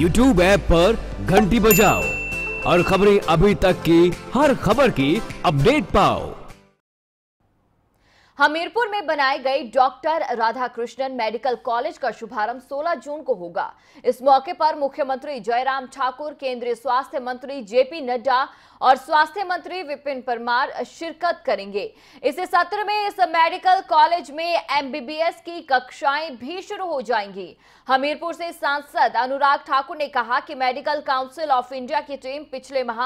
YouTube app पर घंटी बजाओ और खबरें अभी तक की हर खबर की अपडेट पाओ हमीरपुर में बनाए गए डॉक्टर राधाकृष्णन मेडिकल कॉलेज का शुभारंभ 16 जून को होगा इस मौके पर मुख्यमंत्री जयराम ठाकुर केंद्रीय स्वास्थ्य मंत्री जेपी नड्डा और स्वास्थ्य मंत्री विपिन परमार शिरकत करेंगे इस सत्र में इस मेडिकल कॉलेज में एमबीबीएस की कक्षाएं भी शुरू हो जाएंगी हमीरपुर से सांसद अनुराग ठाकुर ने कहा कि मेडिकल काउंसिल ऑफ इंडिया की टीम पिछले माह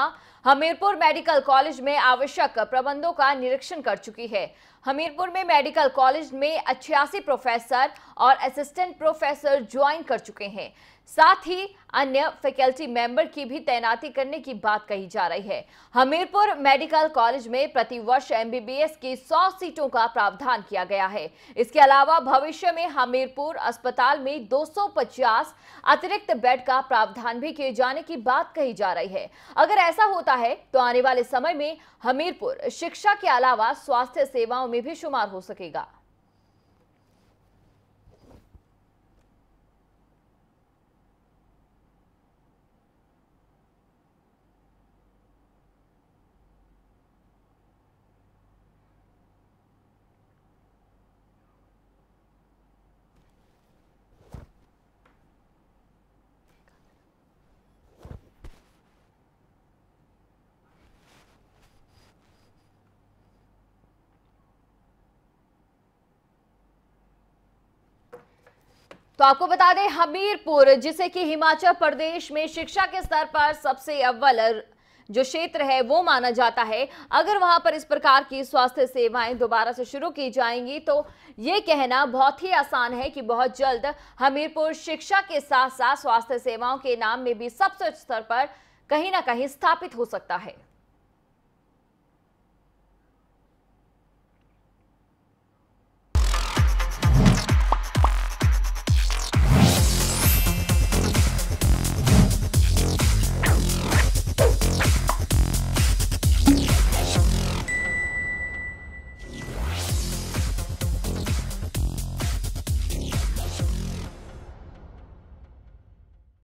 हमीरपुर मेडिकल कॉलेज में आवश्यक प्रबंधों का निरीक्षण कर चुकी है हमीरपुर में मेडिकल कॉलेज में अच्छियासी प्रोफेसर और असिस्टेंट प्रोफेसर ज्वाइन कर चुके हैं साथ ही अन्य फैकल्टी मेंबर की भी तैनाती करने की बात कही जा रही है हमीरपुर मेडिकल कॉलेज में प्रतिवर्ष एमबीबीएस की 100 सीटों का प्रावधान किया गया है इसके अलावा भविष्य में हमीरपुर अस्पताल में 250 अतिरिक्त बेड का प्रावधान भी किए जाने की बात कही जा रही है अगर ऐसा होता है तो आने वाले समय में हमीरपुर शिक्षा के अलावा स्वास्थ्य सेवाओं में भी शुमार हो सकेगा तो आपको बता दें हमीरपुर जिसे कि हिमाचल प्रदेश में शिक्षा के स्तर पर सबसे अव्वल जो क्षेत्र है वो माना जाता है अगर वहां पर इस प्रकार की स्वास्थ्य सेवाएं दोबारा से शुरू की जाएंगी तो ये कहना बहुत ही आसान है कि बहुत जल्द हमीरपुर शिक्षा के साथ साथ स्वास्थ्य सेवाओं के नाम में भी सबसे स्तर पर कहीं ना कहीं स्थापित हो सकता है